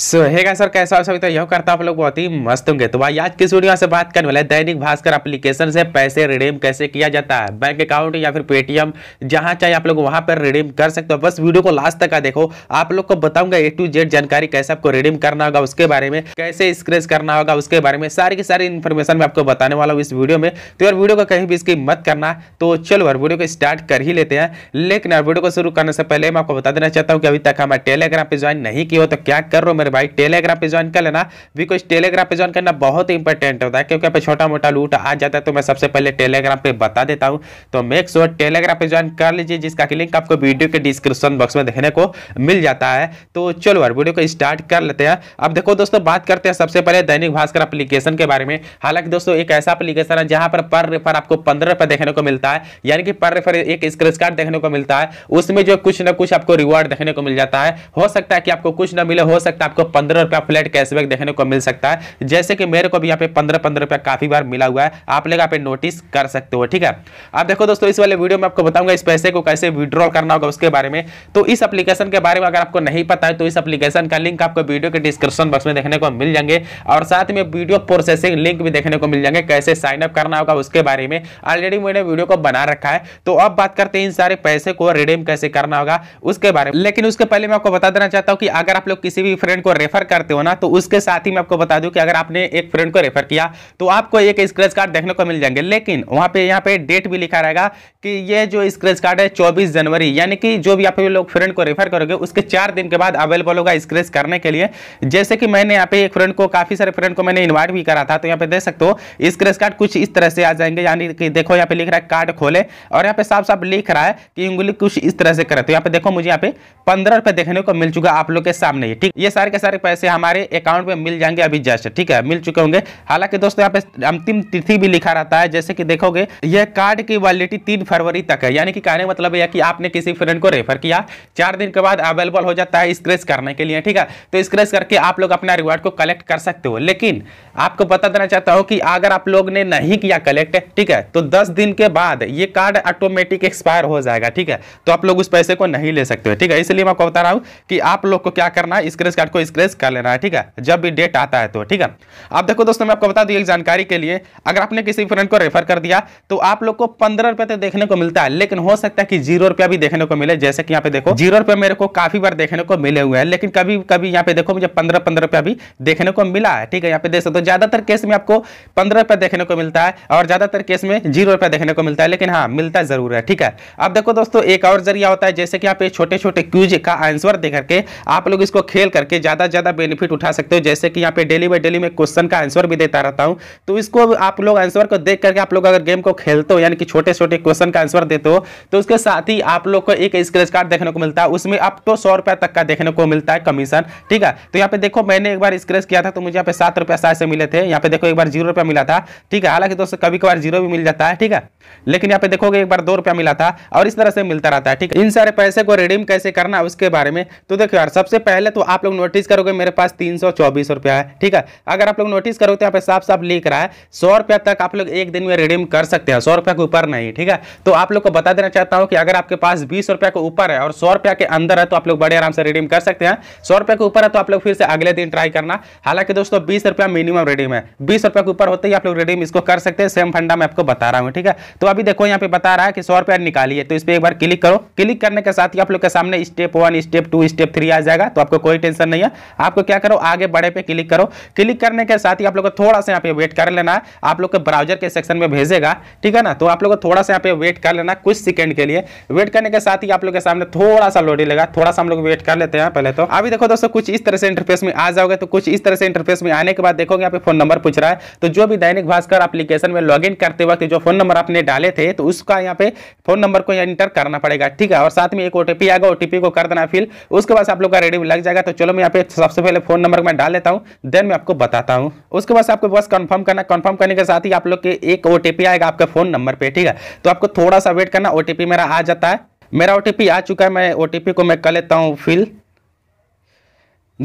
सो है सर कैसा हो सभी तो यह करता आप लोग बहुत ही मस्त होंगे तो भाई आज किस वीडियो से बात करने वाले दैनिक भास्कर एप्लीकेशन से पैसे रिडीम कैसे किया जाता है बैंक अकाउंट या फिर पेटीएम जहां चाहे आप लोग वहां पर रिडीम कर सकते हो बस वीडियो को लास्ट तक का देखो आप लोग को बताऊंगा ए टू जेड जानकारी कैसे आपको रिडीम करना होगा उसके बारे में कैसे स्क्रेच करना होगा उसके बारे में सारी की सारी इन्फॉर्मेशन मैं आपको बताने वाला हूँ इस वीडियो में तो यार वीडियो को कहीं भी इसकी मत करना तो चलो यार वीडियो को स्टार्ट कर ही लेते हैं लेकिन यार वीडियो को शुरू करने से पहले मैं आपको बता देना चाहता हूँ कि अभी तक हमारे टेलीग्राम पर ज्वाइन नहीं किया हो तो क्या कर रहा हूँ अगर भाई टेलीग्राम पे ज्वाइन कर लेना बिकॉज टेलीग्राम पे ज्वाइन करना बहुत ही इंपॉर्टेंट होता है क्योंकि यहाँ छोटा मोटा लूट आ जाता है तो मैं सबसे पहले टेलीग्राम पे बता देता हूँ तो मेक श्योर टेलीग्राम पे ज्वाइन कर लीजिए जिसका कि लिंक आपको वीडियो के डिस्क्रिप्शन बॉक्स में देखने को मिल जाता है तो चलो यार वीडियो को स्टार्ट कर लेते हैं अब देखो दोस्तों बात करते हैं सबसे पहले दैनिक भास्कर अप्लीकेशन के बारे में हालांकि दोस्तों एक ऐसा अप्लीकेशन है जहाँ पर पर रेफर आपको पंद्रह रुपये देखने को मिलता है यानी कि पर रेफर एक स्क्रेच कार्ड देखने को मिलता है उसमें जो कुछ ना कुछ आपको रिवॉर्ड देखने को मिल जाता है हो सकता है कि आपको कुछ ना मिले हो सकता है आपको आपको पंद्रह रुपया फ्लैट कैशबैक देखने को मिल सकता है जैसे कि मेरे को भी यहाँ पे पंद्रह पंद्रह रुपया काफ़ी बार मिला हुआ है आप लोग यहाँ पे नोटिस कर सकते हो ठीक है अब देखो दोस्तों इस वाले वीडियो में आपको बताऊंगा इस पैसे को कैसे विड्रॉल करना होगा उसके बारे में तो इस अपलीकेशन के बारे में अगर आपको नहीं पता है तो इस अपलीकेशन का लिंक आपको वीडियो के डिस्क्रिप्शन बॉक्स में देखने को मिल जाएंगे और साथ में वीडियो प्रोसेसिंग लिंक भी देखने को मिल जाएंगे कैसे साइन अप करना होगा उसके बारे में ऑलरेडी मैंने वीडियो को बना रखा है तो अब बात करते हैं इन सारे पैसे को रिडीम कैसे करना होगा उसके बारे में लेकिन उसके पहले मैं आपको बता देना चाहता हूँ कि अगर आप लोग किसी भी फ्रेंड फ्रेंड को रेफर करते हो ना तो उसके साथ ही मैं आपको बता दूं कि अगर आपने एक फ्रेंड को रेफर किया तो आपको एक स्क्रेच कार्ड देखने को मिल जाएंगे लेकिन वहां पे यहाँ पे डेट भी लिखा रहेगा कि ये जो स्क्रेच कार्ड है चौबीस जनवरी यानी कि जो भी आप लोग फ्रेंड को रेफर करोगे उसके चार दिन के बाद अवेलेबल होगा स्क्रेच करने के लिए जैसे कि मैंने यहाँ पे एक फ्रेंड को काफी सारे फ्रेंड को मैंने इन्वाइट भी करा था तो यहाँ पे देख सकते हो स्क्रेच कार्ड कुछ इस तरह से आ जाएंगे यानी कि देखो यहाँ पे लिख रहा है कार्ड खोले और यहाँ पे साफ साफ लिख रहा है कि उंगली कुछ इस तरह से करे तो यहाँ पे देखो मुझे यहाँ पे पंद्रह रुपए देखने को मिल चुका आप लोग के सामने ठीक ये सारे सारे के सारे पैसे हमारे अकाउंट में मिल जाएंगे अभी जस्ट ठीक है मिल चुके होंगे हालांकि दोस्तों यहाँ पे अंतिम तिथि भी लिखा रहता है जैसे कि देखोगे यह कार्ड की वैलिडिटी तीन फरवरी तक है यानी कि कहने का मतलब यह कि आपने किसी फ्रेंड को रेफर किया चार दिन के बाद अवेलेबल हो जाता है स्क्रेच करने के लिए ठीक है तो स्क्रेच करके आप लोग अपना रिवार्ड को कलेक्ट कर सकते हो लेकिन आपको बता देना चाहता हूँ कि अगर आप लोग ने नहीं किया कलेक्ट ठीक है तो दस दिन के बाद ये कार्ड ऑटोमेटिक एक्सपायर हो जाएगा ठीक है तो आप लोग उस पैसे को नहीं ले सकते हो ठीक है इसलिए मैं आपको बता रहा हूँ कि आप लोग को क्या करना है स्क्रेच कार्ड को स्क्रेच कर लेना है ठीक है जब भी डेट आता है तो ठीक है आप देखो दोस्तों मैं आपको बता दूँ एक जानकारी के लिए अगर आपने किसी फ्रेंड को रेफर कर दिया तो आप लोग को पंद्रह रुपये तो देखने को मिलता है लेकिन हो सकता है कि जीरो रुपया भी देखने को मिले जैसे कि यहाँ पे देखो जीरो रुपये मेरे को काफी बार देखने को मिले हुए हैं लेकिन कभी कभी यहाँ पे देखो मुझे पंद्रह पंद्रह रुपया भी देखने को मिला है ठीक है यहाँ पे देख सकते हो ज्यादातर केस में आपको पंद्रह रुपया देखने को मिलता है और ज्यादातर केस में जीरो रुपया देखने को मिलता है लेकिन हाँ मिलता जरूर है ठीक है अब देखो दोस्तों एक और जरिया होता है जैसे कि यहाँ पे छोटे छोटे क्यूज का आंसर देकर के आप लोग इसको खेल करके ज़्यादा से ज़्यादा बेनिफिट उठा सकते हो जैसे कि यहाँ पे डेली बाई डेली मैं क्वेश्चन का आंसर भी देता रहता हूँ तो इसको आप लोग आंसर को देख करके आप लोग अगर गेम को खेलते हो यानी कि छोटे छोटे क्वेश्चन का आंसर देते हो तो उसके साथ ही आप लोग को एक स्क्रेच कार्ड देखने को मिलता है उसमें अब तो सौ तक का देखने को मिलता है कमीशन ठीक है तो यहाँ पे देखो मैंने एक बार स्क्रेच किया था तो मुझे यहाँ पे सात रुपया सात से मिले थे यहाँ पे देखो एक बार जीरो रुपया मिला था ठीक है हालांकि दोस्तों कभी कभार जीरो भी मिल जाता है ठीक है लेकिन यहाँ पे देखोगे एक बार दो रुपया मिला था और इस तरह से मिलता रहता है ठीक है इन सारे पैसे को रिडीम कैसे करना उसके बारे में तो देखो यार सबसे पहले तो आप लोग नोटिस नोटिस करोगे मेरे पास तीन सौ चौबीस रुपया है ठीक है अगर आप लोग नोटिस करोगे तो यहाँ पे साफ साफ लिख रहा है सौ रुपया तक आप लोग एक दिन में रिडीम कर सकते हैं सौ रुपया के ऊपर नहीं ठीक है तो आप लोग को बता देना चाहता हूँ कि अगर आपके पास बीस रुपया के ऊपर है और सौ रुपया के अंदर है तो आप लोग बड़े आराम से रिडीम कर सकते हैं सौ रुपया के ऊपर है तो आप लोग फिर से अगले दिन ट्राई करना हालांकि दोस्तों बीस रुपया मिनिमम रिडीम है बीस रुपया के ऊपर होते ही आप लोग रिडीम इसको कर सकते हैं सेम फंडा मैं आपको बता रहा हूँ ठीक है तो अभी देखो यहाँ पे बता रहा है कि सौ रुपया निकालिए तो इस पर एक बार क्लिक करो क्लिक करने के साथ ही आप लोग के सामने step one step two step three आ जाएगा तो आपको कोई टेंशन नहीं है है आपको क्या करो आगे बड़े पे क्लिक करो क्लिक करने के साथ ही आप लोग को थोड़ा सा यहाँ पे वेट कर लेना है आप लोग के ब्राउजर के सेक्शन में भेजेगा ठीक है ना तो आप लोग को थोड़ा सा यहाँ पे वेट कर लेना कुछ सेकंड के लिए वेट करने के साथ ही आप लोग के सामने थोड़ा सा लोडी लगा थोड़ा सा हम लोग वेट कर लेते हैं पहले तो अभी देखो दोस्तों कुछ इस तरह से इंटरफेस में आ जाओगे तो कुछ इस तरह से इंटरफेस में आने के बाद देखोगे यहाँ पे फोन नंबर पूछ रहा है तो जो भी दैनिक भास्कर अपलीकेशन में लॉग करते वक्त जो फोन नंबर आपने डाले थे तो उसका यहाँ पे फोन नंबर को इंटर करना पड़ेगा ठीक है और साथ में एक ओटीपी आएगा ओटीपी को कर देना फिल उसके बाद आप लोग का रेडी लग जाएगा तो चलो मैं यहाँ पे पे सबसे पहले फ़ोन नंबर मैं डाल लेता हूँ देन मैं आपको बताता हूँ उसके बाद आपको बस कन्फर्म करना कन्फर्म करने के साथ ही आप लोग के एक ओ आएगा आपके फ़ोन नंबर पर ठीक है तो आपको थोड़ा सा वेट करना ओ मेरा आ जाता है मेरा ओ आ चुका है मैं ओ को मैं कर लेता हूँ फिल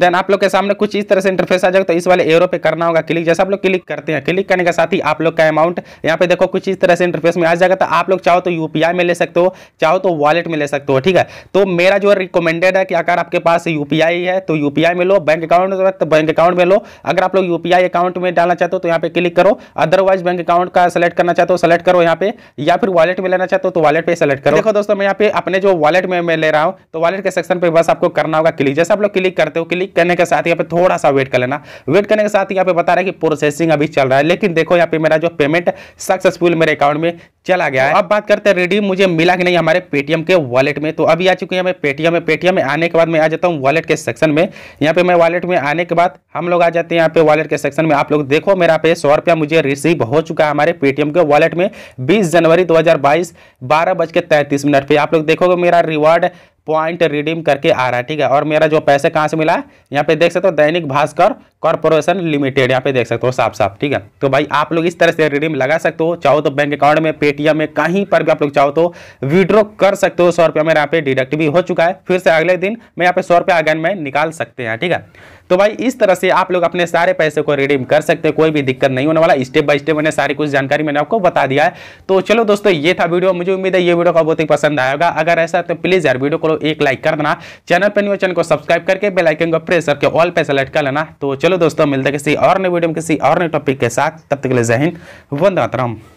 देन आप लोग के सामने कुछ इस तरह से इंटरफेस आ जाएगा तो इस वाले एरो पे करना होगा क्लिक जैसे आप लोग क्लिक करते हैं क्लिक करने के साथ ही आप लोग का अमाउंट यहाँ पे देखो कुछ इस तरह से इंटरफेस में आ जाएगा तो आप लोग चाहो तो यूपीआई में ले सकते हो चाहो तो वॉलेट में ले सकते हो ठीक है तो मेरा जो रिकमेंडेड है कि अगर आपके पास यूपीआई है तो यूपीआई में लो बैंक अकाउंट तो बैंक अकाउंट में लो अगर आप लोग यूपीआई अकाउंट में डालना चाहते हो तो यहाँ पे क्लिक करो अदरवाइज बैंक अकाउंट का सेलेक्ट करना चाहते हो सेलेक्ट करो यहाँ पे या फिर वॉलेट में लेना चाहते हो तो वॉलेट पे सेलेक्ट करो देखो दोस्तों मैं यहाँ पे अपने जो वॉलेट में ले रहा हूँ तो वॉलेट के सेक्शन पे बस आपको करना होगा क्लिक जैसे आप लोग क्लिक करते हो क्लिक क्लिक करने के साथ यहाँ पे थोड़ा सा वेट कर लेना वेट करने के साथ यहाँ पे बता रहा है कि प्रोसेसिंग अभी चल रहा है लेकिन देखो यहाँ पे मेरा जो पेमेंट सक्सेसफुल मेरे अकाउंट में चला गया है अब बात करते हैं रिडीम मुझे मिला कि नहीं हमारे पेटीएम के वॉलेट में तो अभी आ चुके हैं हमें पेटीएम में पेटीएम में आने के बाद मैं आ जाता हूँ वॉलेट के सेक्शन में यहाँ पे मैं वॉलेट में आने के बाद हम लोग आ जाते हैं यहाँ पे वॉलेट के सेक्शन में आप लोग देखो मेरा पे सौ रुपया मुझे रिसीव हो चुका है हमारे पेटीएम के वॉलेट में बीस जनवरी दो हज़ार बाईस बारह बज के तैंतीस मिनट पर आप लोग देखोगे मेरा रिवार्ड पॉइंट रिडीम करके आ रहा है ठीक है और मेरा जो पैसे कहाँ से मिला है यहाँ पे देख सकते हो दैनिक भास्कर कॉरपोरेशन लिमिटेड यहाँ पे देख सकते हो साफ साफ ठीक है तो भाई आप लोग इस तरह से रिडीम लगा सकते हो चाहो तो बैंक अकाउंट में पेटीएम में कहीं पर भी आप लोग चाहो तो विड्रॉ कर सकते हो सौ रुपया मेरा यहाँ पे डिडक्ट भी हो चुका है फिर से अगले दिन मैं यहाँ पे सौ रुपया अगेन में निकाल सकते हैं ठीक है तो भाई इस तरह से आप लोग अपने सारे पैसे को रिडीम कर सकते हैं कोई भी दिक्कत नहीं होने वाला स्टेप बाय स्टेप मैंने सारी कुछ जानकारी मैंने आपको बता दिया है तो चलो दोस्तों ये था वीडियो मुझे उम्मीद है ये वीडियो का बहुत ही पसंद आएगा अगर ऐसा तो प्लीज़ यार वीडियो को तो एक लाइक कर देना चैनल पर न्यू चैनल को सब्सक्राइब करके बेलाइकन को प्रेस करके ऑल पे सेलेक्ट कर लेना तो चलो दोस्तों मिलते किसी और नए वीडियो में किसी और नए टॉपिक के साथ तब तक के लिए जय हिंद